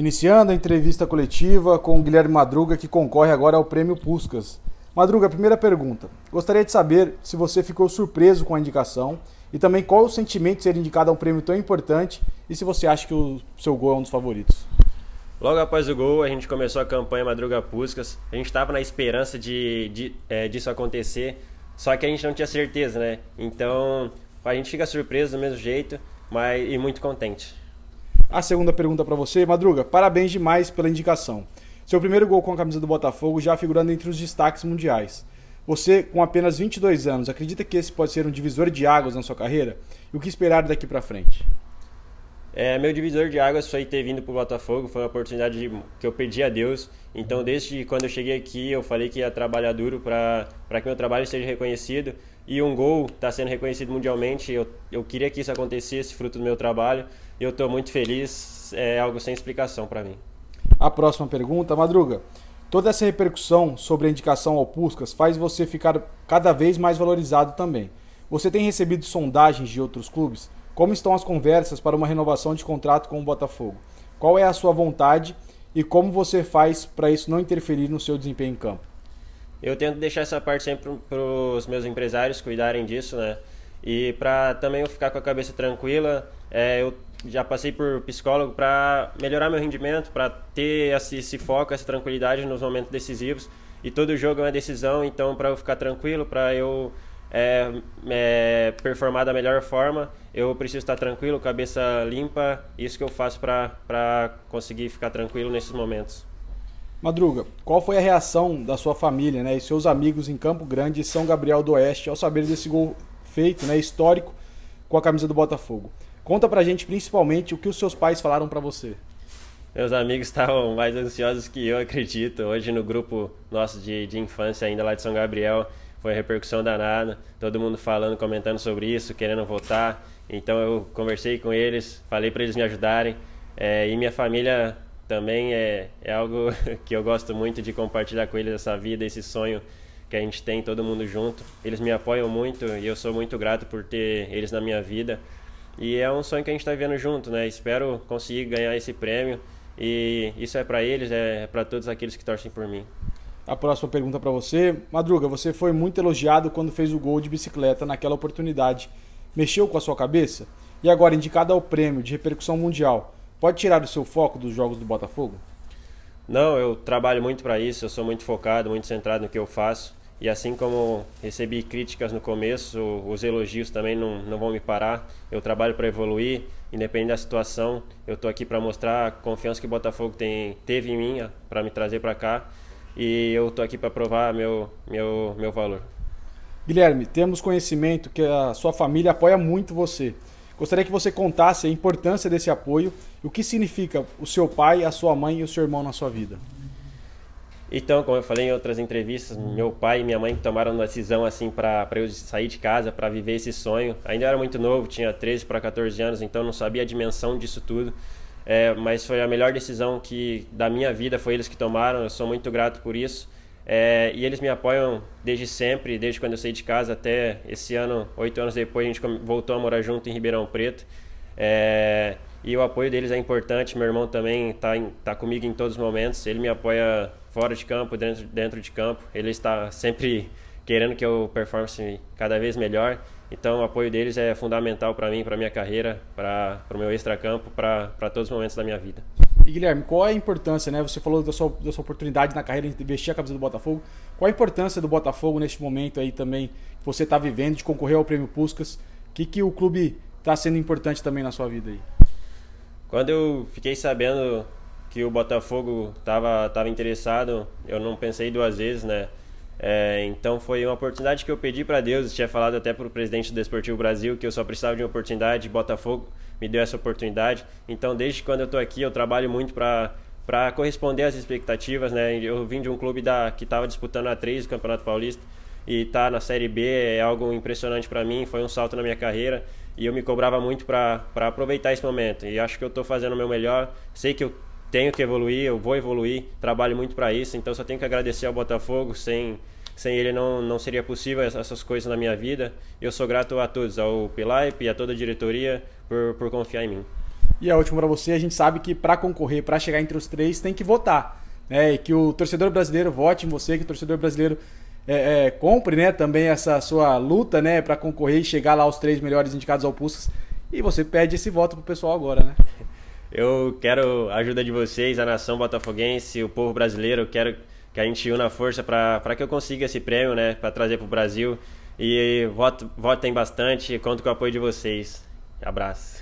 Iniciando a entrevista coletiva com o Guilherme Madruga, que concorre agora ao Prêmio Puscas. Madruga, primeira pergunta. Gostaria de saber se você ficou surpreso com a indicação e também qual o sentimento de ser indicado a um prêmio tão importante e se você acha que o seu gol é um dos favoritos. Logo após o gol, a gente começou a campanha Madruga Puscas. A gente estava na esperança de, de é, disso acontecer, só que a gente não tinha certeza, né? Então a gente fica surpreso do mesmo jeito mas, e muito contente. A segunda pergunta para você, Madruga, parabéns demais pela indicação. Seu primeiro gol com a camisa do Botafogo já figurando entre os destaques mundiais. Você, com apenas 22 anos, acredita que esse pode ser um divisor de águas na sua carreira? E o que esperar daqui para frente? É, meu divisor de águas foi ter vindo para o Botafogo, foi uma oportunidade que eu pedi a Deus. Então, desde quando eu cheguei aqui, eu falei que ia trabalhar duro para que meu trabalho seja reconhecido e um gol está sendo reconhecido mundialmente. Eu, eu queria que isso acontecesse, fruto do meu trabalho. Eu estou muito feliz, é algo sem explicação para mim. A próxima pergunta, Madruga. Toda essa repercussão sobre a indicação ao Puskas faz você ficar cada vez mais valorizado também. Você tem recebido sondagens de outros clubes? Como estão as conversas para uma renovação de contrato com o Botafogo? Qual é a sua vontade e como você faz para isso não interferir no seu desempenho em campo? Eu tento deixar essa parte sempre para os meus empresários cuidarem disso, né? E para também eu ficar com a cabeça tranquila, é, eu já passei por psicólogo para melhorar meu rendimento, para ter esse, esse, foco, essa tranquilidade nos momentos decisivos. E todo jogo é uma decisão, então para eu ficar tranquilo, para eu é, é, performar da melhor forma, eu preciso estar tranquilo, cabeça limpa. Isso que eu faço para conseguir ficar tranquilo nesses momentos. Madruga, qual foi a reação da sua família né, e seus amigos em Campo Grande e São Gabriel do Oeste ao saber desse gol feito, né, histórico, com a camisa do Botafogo? Conta pra gente principalmente o que os seus pais falaram para você. Meus amigos estavam mais ansiosos que eu, acredito. Hoje no grupo nosso de, de infância ainda lá de São Gabriel foi repercussão danada, todo mundo falando, comentando sobre isso, querendo voltar. Então eu conversei com eles, falei para eles me ajudarem é, e minha família também é, é algo que eu gosto muito de compartilhar com eles essa vida, esse sonho que a gente tem todo mundo junto. Eles me apoiam muito e eu sou muito grato por ter eles na minha vida. E é um sonho que a gente está vivendo junto, né? Espero conseguir ganhar esse prêmio e isso é para eles, é para todos aqueles que torcem por mim. A próxima pergunta para você, Madruga, você foi muito elogiado quando fez o gol de bicicleta naquela oportunidade. Mexeu com a sua cabeça? E agora indicado ao prêmio de repercussão mundial. Pode tirar o seu foco dos jogos do Botafogo? Não, eu trabalho muito para isso, eu sou muito focado, muito centrado no que eu faço. E assim como recebi críticas no começo, os elogios também não, não vão me parar. Eu trabalho para evoluir, independente da situação. Eu estou aqui para mostrar a confiança que o Botafogo tem, teve em mim, para me trazer para cá. E eu estou aqui para provar meu, meu, meu valor. Guilherme, temos conhecimento que a sua família apoia muito você. Gostaria que você contasse a importância desse apoio e o que significa o seu pai, a sua mãe e o seu irmão na sua vida. Então, como eu falei em outras entrevistas, meu pai e minha mãe tomaram uma decisão assim para eu sair de casa, para viver esse sonho. Ainda era muito novo, tinha 13 para 14 anos, então não sabia a dimensão disso tudo. É, mas foi a melhor decisão que da minha vida, foi eles que tomaram. Eu sou muito grato por isso. É, e eles me apoiam desde sempre, desde quando eu saí de casa até esse ano, oito anos depois, a gente voltou a morar junto em Ribeirão Preto. É, e o apoio deles é importante. Meu irmão também está tá comigo em todos os momentos. Ele me apoia fora de campo, dentro, dentro de campo. Ele está sempre querendo que eu performance cada vez melhor. Então, o apoio deles é fundamental para mim, para minha carreira, para o meu extracampo, para todos os momentos da minha vida. E Guilherme, qual é a importância, né? Você falou da sua, da sua oportunidade na carreira de vestir a camisa do Botafogo. Qual a importância do Botafogo neste momento aí também que você está vivendo, de concorrer ao Prêmio Puscas? O que, que o clube está sendo importante também na sua vida aí? Quando eu fiquei sabendo que o Botafogo estava tava interessado, eu não pensei duas vezes, né? É, então foi uma oportunidade que eu pedi para Deus, tinha falado até para o presidente do Desportivo Brasil que eu só precisava de uma oportunidade, Botafogo me deu essa oportunidade. Então desde quando eu estou aqui eu trabalho muito para para corresponder às expectativas, né? Eu vim de um clube da que estava disputando a 3 do Campeonato Paulista e tá na Série B é algo impressionante para mim, foi um salto na minha carreira e eu me cobrava muito para aproveitar esse momento. E acho que eu estou fazendo o meu melhor. Sei que eu tenho que evoluir, eu vou evoluir, trabalho muito para isso, então só tenho que agradecer ao Botafogo, sem sem ele não, não seria possível essas coisas na minha vida. Eu sou grato a todos, ao Pilaipe e a toda a diretoria por, por confiar em mim. E a última para você, a gente sabe que para concorrer, para chegar entre os três, tem que votar. Né? E que o torcedor brasileiro vote em você, que o torcedor brasileiro é, é, compre né? também essa sua luta né? para concorrer e chegar lá aos três melhores indicados ao Puskas. E você pede esse voto pro pessoal agora, né? Eu quero a ajuda de vocês, a nação botafoguense, o povo brasileiro. Eu quero que a gente una a força para que eu consiga esse prêmio, né? Para trazer para o Brasil. E votem bastante, conto com o apoio de vocês. Abraço.